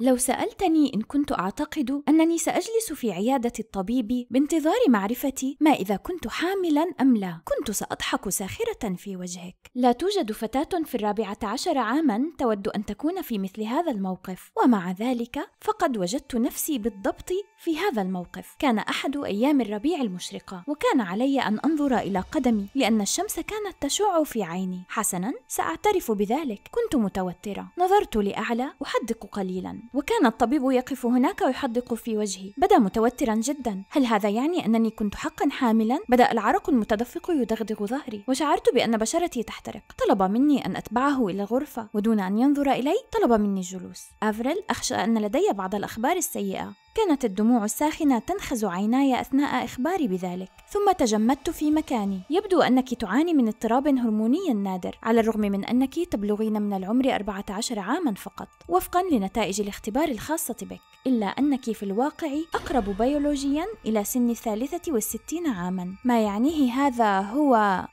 لو سألتني إن كنت أعتقد أنني سأجلس في عيادة الطبيب بانتظار معرفتي ما إذا كنت حاملا أم لا كنت سأضحك ساخرة في وجهك لا توجد فتاة في الرابعة عشر عاما تود أن تكون في مثل هذا الموقف ومع ذلك فقد وجدت نفسي بالضبط في هذا الموقف كان أحد أيام الربيع المشرقة وكان علي أن أنظر إلى قدمي لأن الشمس كانت تشع في عيني حسنا سأعترف بذلك كنت متوترة نظرت لأعلى أحدق قليلا وكان الطبيب يقف هناك ويحدق في وجهي بدا متوترا جدا هل هذا يعني أنني كنت حقا حاملا؟ بدأ العرق المتدفق يدغدغ ظهري وشعرت بأن بشرتي تحترق طلب مني أن أتبعه إلى الغرفة ودون أن ينظر إلي طلب مني الجلوس أفريل أخشى أن لدي بعض الأخبار السيئة كانت الدموع الساخنة تنخز عيناي أثناء إخباري بذلك، ثم تجمدت في مكاني. يبدو أنك تعاني من اضطراب هرموني نادر، على الرغم من أنك تبلغين من العمر 14 عامًا فقط، وفقًا لنتائج الاختبار الخاصة بك، إلا أنك في الواقع أقرب بيولوجيًا إلى سن الثالثة والستين عامًا، ما يعنيه هذا هو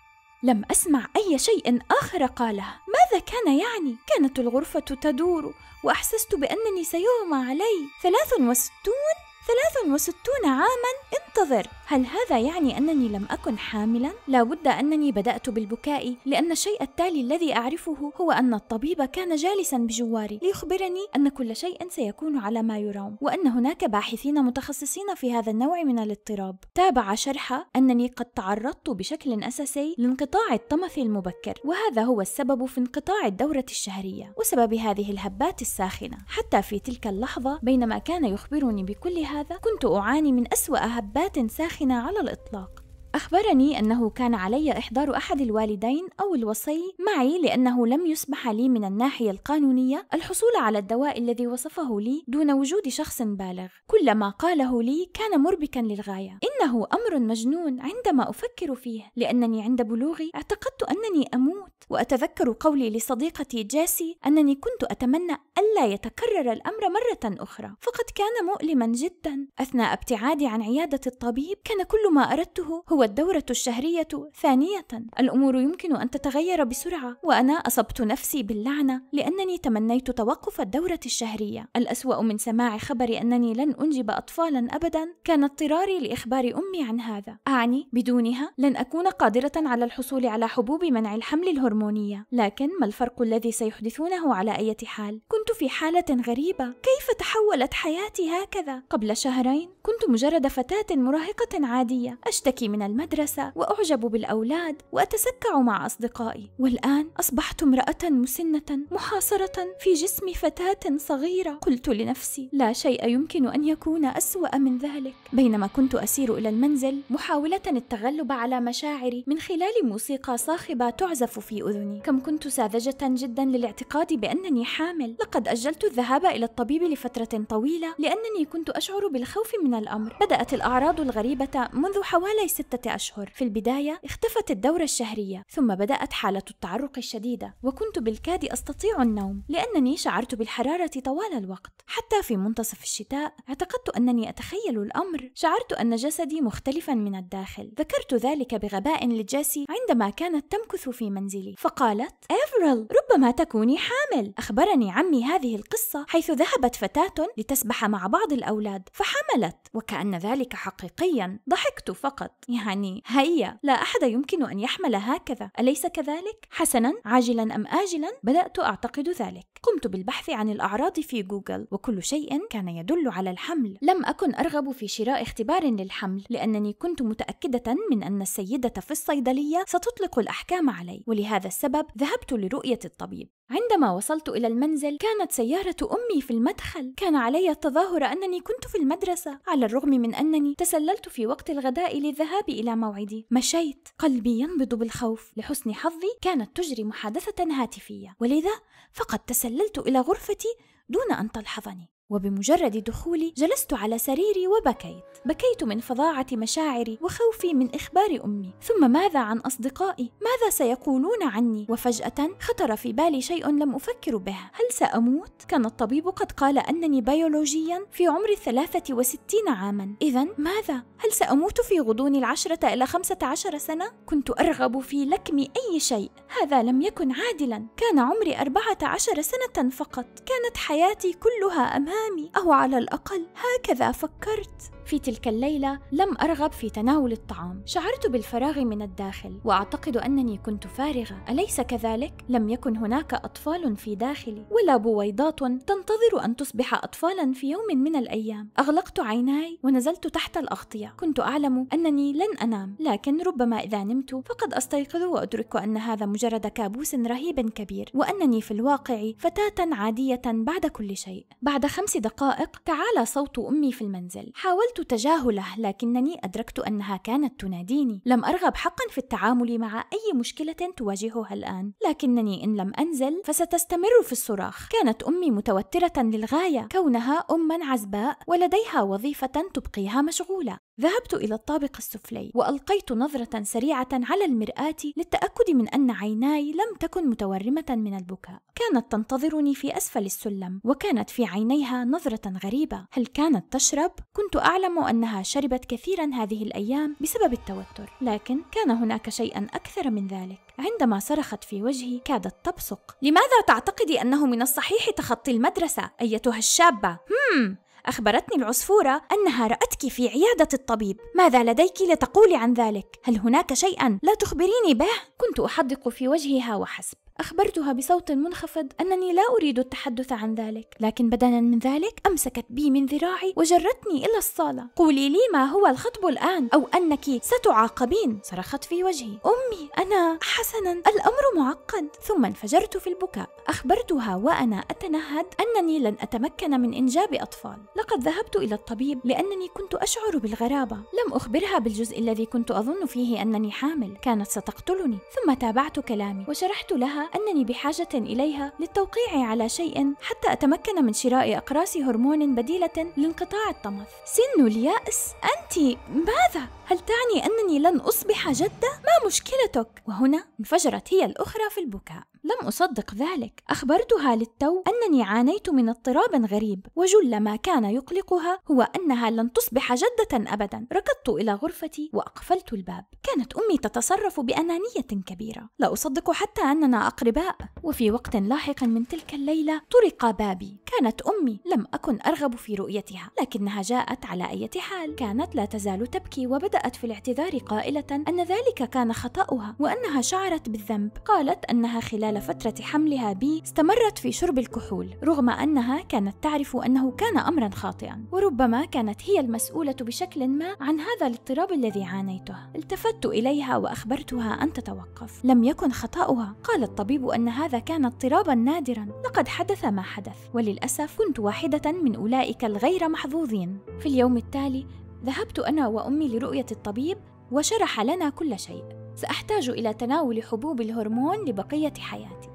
لم أسمع أي شيء آخر قاله ماذا كان يعني؟ كانت الغرفة تدور وأحسست بأنني سيغمى علي ثلاث وستون ثلاث وستون عاما انتظر هل هذا يعني أنني لم أكن حاملا؟ لابد أنني بدأت بالبكاء لأن الشيء التالي الذي أعرفه هو أن الطبيب كان جالسا بجواري ليخبرني أن كل شيء سيكون على ما يرام وأن هناك باحثين متخصصين في هذا النوع من الاضطراب تابع شرح أنني قد تعرضت بشكل أساسي لانقطاع الطمث المبكر وهذا هو السبب في انقطاع الدورة الشهرية وسبب هذه الهبات الساخنة حتى في تلك اللحظة بينما كان يخبرني بكل هذا كنت أعاني من أسوأ هبات ساخنة على الإطلاق أخبرني أنه كان علي إحضار أحد الوالدين أو الوصي معي لأنه لم يسمح لي من الناحية القانونية الحصول على الدواء الذي وصفه لي دون وجود شخص بالغ. كل ما قاله لي كان مربكا للغاية. إنه أمر مجنون عندما أفكر فيه لأنني عند بلوغي اعتقدت أنني أموت وأتذكر قولي لصديقتي جاسي أنني كنت أتمنى ألا يتكرر الأمر مرة أخرى فقد كان مؤلما جدا أثناء ابتعادي عن عيادة الطبيب كان كل ما أردته هو هو الدورة الشهرية ثانية الأمور يمكن أن تتغير بسرعة وأنا أصبت نفسي باللعنة لأنني تمنيت توقف الدورة الشهرية الأسوأ من سماع خبر أنني لن أنجب أطفالا أبدا كان اضطراري لإخبار أمي عن هذا أعني بدونها لن أكون قادرة على الحصول على حبوب منع الحمل الهرمونية لكن ما الفرق الذي سيحدثونه على أي حال؟ كنت في حالة غريبة كيف تحولت حياتي هكذا؟ قبل شهرين كنت مجرد فتاة مراهقة عادية أشتكي من المدرسة وأعجب بالأولاد وأتسكع مع أصدقائي والآن أصبحت امرأة مسنة محاصرة في جسم فتاة صغيرة قلت لنفسي لا شيء يمكن أن يكون أسوأ من ذلك بينما كنت أسير إلى المنزل محاولة التغلب على مشاعري من خلال موسيقى صاخبة تعزف في أذني كم كنت ساذجة جدا للاعتقاد بأنني حامل لقد أجلت الذهاب إلى الطبيب لفترة طويلة لأنني كنت أشعر بالخوف من الأمر بدأت الأعراض الغريبة منذ حوالي ستة ثلاثة أشهر في البداية اختفت الدورة الشهرية ثم بدأت حالة التعرق الشديدة وكنت بالكاد أستطيع النوم لأنني شعرت بالحرارة طوال الوقت حتى في منتصف الشتاء اعتقدت أنني أتخيل الأمر شعرت أن جسدي مختلفا من الداخل ذكرت ذلك بغباء لجاسي عندما كانت تمكث في منزلي فقالت أفريل ربما تكوني حامل أخبرني عمي هذه القصة حيث ذهبت فتاة لتسبح مع بعض الأولاد فحملت وكأن ذلك حقيقيا ضحكت فقط يا يعني هيا لا أحد يمكن أن يحمل هكذا أليس كذلك؟ حسنا عاجلا أم آجلا بدأت أعتقد ذلك قمت بالبحث عن الأعراض في جوجل وكل شيء كان يدل على الحمل لم أكن أرغب في شراء اختبار للحمل لأنني كنت متأكدة من أن السيدة في الصيدلية ستطلق الأحكام علي ولهذا السبب ذهبت لرؤية الطبيب عندما وصلت إلى المنزل كانت سيارة أمي في المدخل كان علي التظاهر أنني كنت في المدرسة على الرغم من أنني تسللت في وقت الغداء للذهاب إلى موعدي مشيت قلبي ينبض بالخوف لحسن حظي كانت تجري محادثة هاتفية ولذا فقد تسللت إلى غرفتي دون أن تلحظني وبمجرد دخولي جلست على سريري وبكيت بكيت من فظاعه مشاعري وخوفي من اخبار امي ثم ماذا عن اصدقائي ماذا سيقولون عني وفجاه خطر في بالي شيء لم افكر به هل ساموت كان الطبيب قد قال انني بيولوجيا في عمر الثلاثه وستين عاما اذا ماذا هل ساموت في غضون العشره الى خمسه عشر سنه كنت ارغب في لكم اي شيء هذا لم يكن عادلا كان عمري اربعه عشر سنه فقط كانت حياتي كلها امام أمامي أو على الأقل هكذا فكرت في تلك الليلة لم أرغب في تناول الطعام شعرت بالفراغ من الداخل وأعتقد أنني كنت فارغة أليس كذلك؟ لم يكن هناك أطفال في داخلي ولا بويضات تنتظر أن تصبح أطفالا في يوم من الأيام أغلقت عيناي ونزلت تحت الأغطية كنت أعلم أنني لن أنام لكن ربما إذا نمت فقد أستيقظ وأدرك أن هذا مجرد كابوس رهيب كبير وأنني في الواقع فتاة عادية بعد كل شيء بعد خمس دقائق تعالى صوت أمي في المنزل حاولت أردت تجاهله لكنني أدركت أنها كانت تناديني لم أرغب حقا في التعامل مع أي مشكلة تواجهها الآن لكنني إن لم أنزل فستستمر في الصراخ كانت أمي متوترة للغاية كونها أما عزباء ولديها وظيفة تبقيها مشغولة ذهبت إلى الطابق السفلي وألقيت نظرة سريعة على المرآة للتأكد من أن عيناي لم تكن متورمة من البكاء كانت تنتظرني في أسفل السلم وكانت في عينيها نظرة غريبة هل كانت تشرب؟ كنت أعلم أنها شربت كثيرا هذه الأيام بسبب التوتر لكن كان هناك شيئا أكثر من ذلك عندما صرخت في وجهي كادت تبصق لماذا تعتقدي أنه من الصحيح تخطي المدرسة أيتها الشابة؟ هم أخبرتني العصفورة أنها رأتك في عيادة الطبيب ماذا لديك لتقولي عن ذلك؟ هل هناك شيئا لا تخبريني به؟ كنت أحدق في وجهها وحسب أخبرتها بصوت منخفض أنني لا أريد التحدث عن ذلك لكن بدلا من ذلك أمسكت بي من ذراعي وجرتني إلى الصالة قولي لي ما هو الخطب الآن أو أنك ستعاقبين صرخت في وجهي أمي أنا حسنا الأمر معقد ثم انفجرت في البكاء أخبرتها وأنا أتنهد أنني لن أتمكن من إنجاب أطفال لقد ذهبت إلى الطبيب لأنني كنت أشعر بالغرابة لم أخبرها بالجزء الذي كنت أظن فيه أنني حامل كانت ستقتلني ثم تابعت كلامي وشرحت لها أنني بحاجة إليها للتوقيع على شيء حتى أتمكن من شراء أقراص هرمون بديلة لانقطاع الطمث سن اليأس أنت ماذا؟ هل تعني أنني لن أصبح جدة؟ ما مشكلتك؟ وهنا انفجرت هي الأخرى في البكاء لم أصدق ذلك أخبرتها للتو أنني عانيت من اضطراب غريب وجل ما كان يقلقها هو أنها لن تصبح جدة أبدا ركضت إلى غرفتي وأقفلت الباب كانت أمي تتصرف بأنانية كبيرة لا أصدق حتى أننا أقرباء وفي وقت لاحق من تلك الليلة طرق بابي كانت أمي لم أكن أرغب في رؤيتها لكنها جاءت على أي حال كانت لا تزال تبكي وبدأ بدأت في الاعتذار قائلة أن ذلك كان خطأها وأنها شعرت بالذنب قالت أنها خلال فترة حملها بي استمرت في شرب الكحول رغم أنها كانت تعرف أنه كان أمرا خاطئا وربما كانت هي المسؤولة بشكل ما عن هذا الاضطراب الذي عانيته التفت إليها وأخبرتها أن تتوقف لم يكن خطأها قال الطبيب أن هذا كان اضطرابا نادرا لقد حدث ما حدث وللأسف كنت واحدة من أولئك الغير محظوظين في اليوم التالي ذهبت أنا وأمي لرؤية الطبيب وشرح لنا كل شيء سأحتاج إلى تناول حبوب الهرمون لبقية حياتي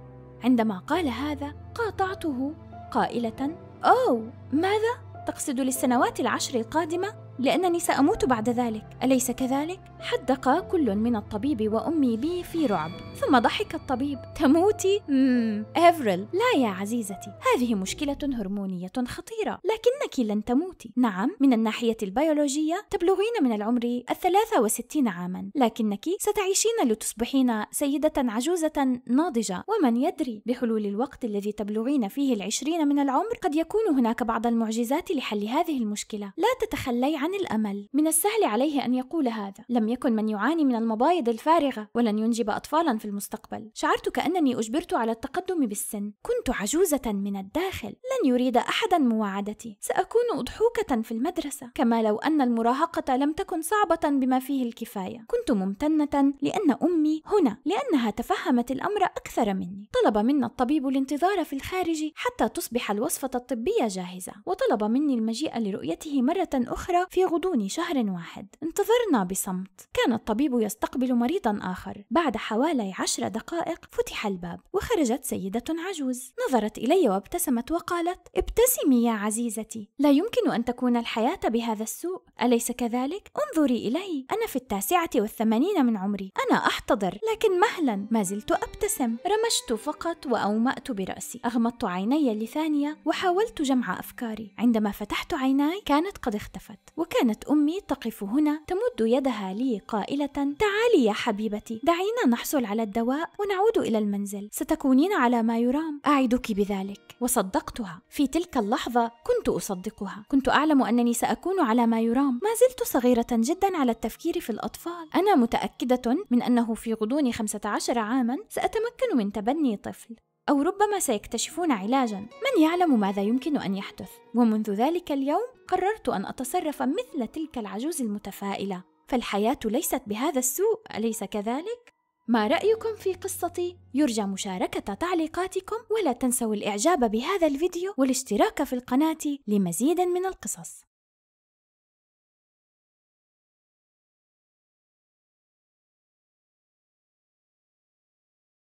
عندما قال هذا قاطعته قائلة اوه ماذا؟ تقصد للسنوات العشر القادمة؟ لأنني سأموت بعد ذلك، أليس كذلك؟ حدق كل من الطبيب وأمي بي في رعب، ثم ضحك الطبيب، تموتي؟ مم. أفريل، لا يا عزيزتي، هذه مشكلة هرمونية خطيرة، لكنك لن تموتي، نعم، من الناحية البيولوجية تبلغين من العمر الثلاثة وستين عاما، لكنك ستعيشين لتصبحين سيدة عجوزة ناضجة، ومن يدري بحلول الوقت الذي تبلغين فيه العشرين من العمر قد يكون هناك بعض المعجزات لحل هذه المشكلة، لا تتخلي عن الأمل من السهل عليه أن يقول هذا لم يكن من يعاني من المبايض الفارغة ولن ينجب أطفالا في المستقبل شعرت كأنني أجبرت على التقدم بالسن كنت عجوزة من الداخل لن يريد أحدا مواعدتي سأكون أضحوكة في المدرسة كما لو أن المراهقة لم تكن صعبة بما فيه الكفاية كنت ممتنة لأن أمي هنا لأنها تفهمت الأمر أكثر مني طلب منا الطبيب الانتظار في الخارج حتى تصبح الوصفة الطبية جاهزة وطلب مني المجيء لرؤيته مرة أخرى في غضون شهر واحد انتظرنا بصمت كان الطبيب يستقبل مريضا آخر بعد حوالي عشر دقائق فتح الباب وخرجت سيدة عجوز نظرت إلي وابتسمت وقالت ابتسمي يا عزيزتي لا يمكن أن تكون الحياة بهذا السوء أليس كذلك؟ انظري إلي أنا في التاسعة والثمانين من عمري أنا أحتضر لكن مهلا ما زلت أبتسم رمشت فقط وأومأت برأسي أغمضت عيني لثانية وحاولت جمع أفكاري عندما فتحت عيناي كانت قد اختفت وكانت أمي تقف هنا تمد يدها لي قائلة تعالي يا حبيبتي دعينا نحصل على الدواء ونعود إلى المنزل ستكونين على ما يرام أعدك بذلك وصدقتها في تلك اللحظة كنت أصدقها كنت أعلم أنني سأكون على ما يرام ما زلت صغيرة جدا على التفكير في الأطفال أنا متأكدة من أنه في غضون 15 عاما سأتمكن من تبني طفل أو ربما سيكتشفون علاجا من يعلم ماذا يمكن أن يحدث ومنذ ذلك اليوم قررت أن أتصرف مثل تلك العجوز المتفائلة فالحياة ليست بهذا السوء أليس كذلك؟ ما رأيكم في قصتي؟ يرجى مشاركة تعليقاتكم ولا تنسوا الإعجاب بهذا الفيديو والاشتراك في القناة لمزيد من القصص